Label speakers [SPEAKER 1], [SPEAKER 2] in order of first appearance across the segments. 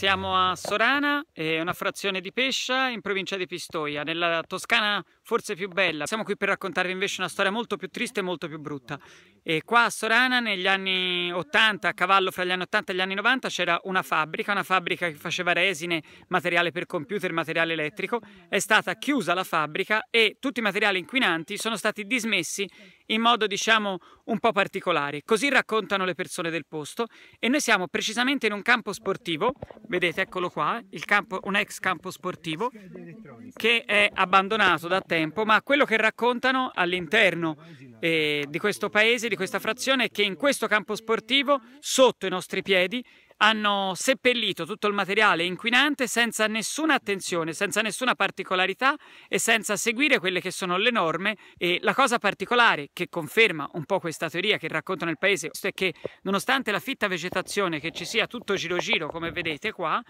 [SPEAKER 1] Siamo a Sorana, è una frazione di Pescia in provincia di Pistoia, nella Toscana forse più bella. Siamo qui per raccontarvi invece una storia molto più triste e molto più brutta. E qua a Sorana negli anni 80, a cavallo fra gli anni 80 e gli anni 90, c'era una fabbrica, una fabbrica che faceva resine, materiale per computer, materiale elettrico. È stata chiusa la fabbrica e tutti i materiali inquinanti sono stati dismessi in modo diciamo un po' particolare. Così raccontano le persone del posto e noi siamo precisamente in un campo sportivo, vedete eccolo qua, campo, un ex campo sportivo che è abbandonato da tempo tempo, ma quello che raccontano all'interno eh, di questo paese, di questa frazione, è che in questo campo sportivo, sotto i nostri piedi, hanno seppellito tutto il materiale inquinante senza nessuna attenzione, senza nessuna particolarità e senza seguire quelle che sono le norme. E la cosa particolare che conferma un po' questa teoria che raccontano nel paese è che nonostante la fitta vegetazione che ci sia tutto giro giro, come vedete qua,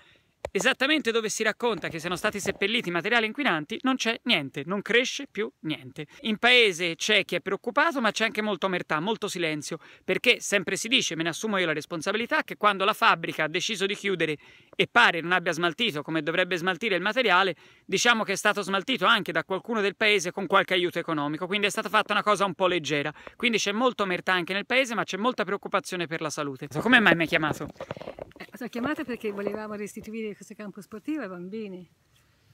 [SPEAKER 1] Esattamente dove si racconta che siano stati seppelliti materiali inquinanti non c'è niente, non cresce più niente. In paese c'è chi è preoccupato, ma c'è anche molta omertà, molto silenzio, perché sempre si dice, me ne assumo io la responsabilità, che quando la fabbrica ha deciso di chiudere e pare non abbia smaltito come dovrebbe smaltire il materiale, diciamo che è stato smaltito anche da qualcuno del paese con qualche aiuto economico, quindi è stata fatta una cosa un po' leggera. Quindi c'è molta omertà anche nel paese, ma c'è molta preoccupazione per la salute. Come mai mi hai chiamato?
[SPEAKER 2] L'ho chiamata perché volevamo restituire questo campo sportivo ai bambini.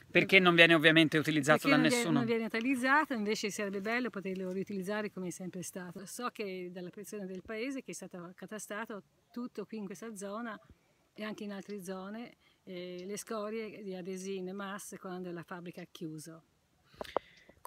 [SPEAKER 1] Perché non viene ovviamente utilizzato perché da non nessuno? Viene, non viene
[SPEAKER 2] utilizzato, invece sarebbe bello poterlo riutilizzare come è sempre stato. So che dalla pressione del paese che è stato catastato tutto qui in questa zona e anche in altre zone eh, le scorie di adesine, masse quando la fabbrica ha chiuso.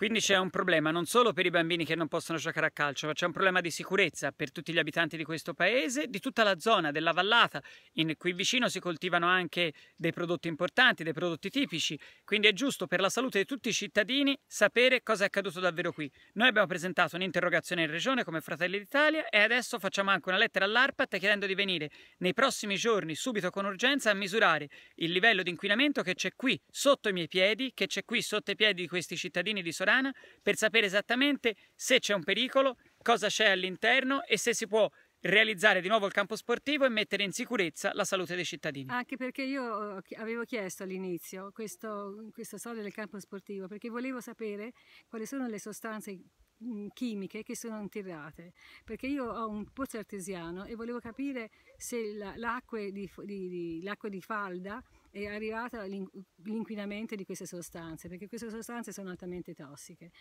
[SPEAKER 1] Quindi c'è un problema non solo per i bambini che non possono giocare a calcio, ma c'è un problema di sicurezza per tutti gli abitanti di questo paese, di tutta la zona della vallata. In, qui vicino si coltivano anche dei prodotti importanti, dei prodotti tipici, quindi è giusto per la salute di tutti i cittadini sapere cosa è accaduto davvero qui. Noi abbiamo presentato un'interrogazione in regione come Fratelli d'Italia e adesso facciamo anche una lettera all'ARPAT chiedendo di venire nei prossimi giorni, subito con urgenza, a misurare il livello di inquinamento che c'è qui sotto i miei piedi, che c'è qui sotto i piedi di questi cittadini di Sorella temporanea per sapere esattamente se c'è un pericolo, cosa c'è all'interno e se si può realizzare di nuovo il campo sportivo e mettere in sicurezza la salute dei cittadini.
[SPEAKER 2] Anche perché io eh, avevo chiesto all'inizio questa storia del campo sportivo perché volevo sapere quali sono le sostanze Mm, chimiche che sono interrate perché io ho un pozzo artesiano e volevo capire se l'acqua di, di, di, di, falda è arrivata all'inquinamento di queste sostanze perché queste sostanze
[SPEAKER 1] sono altamente tossiche.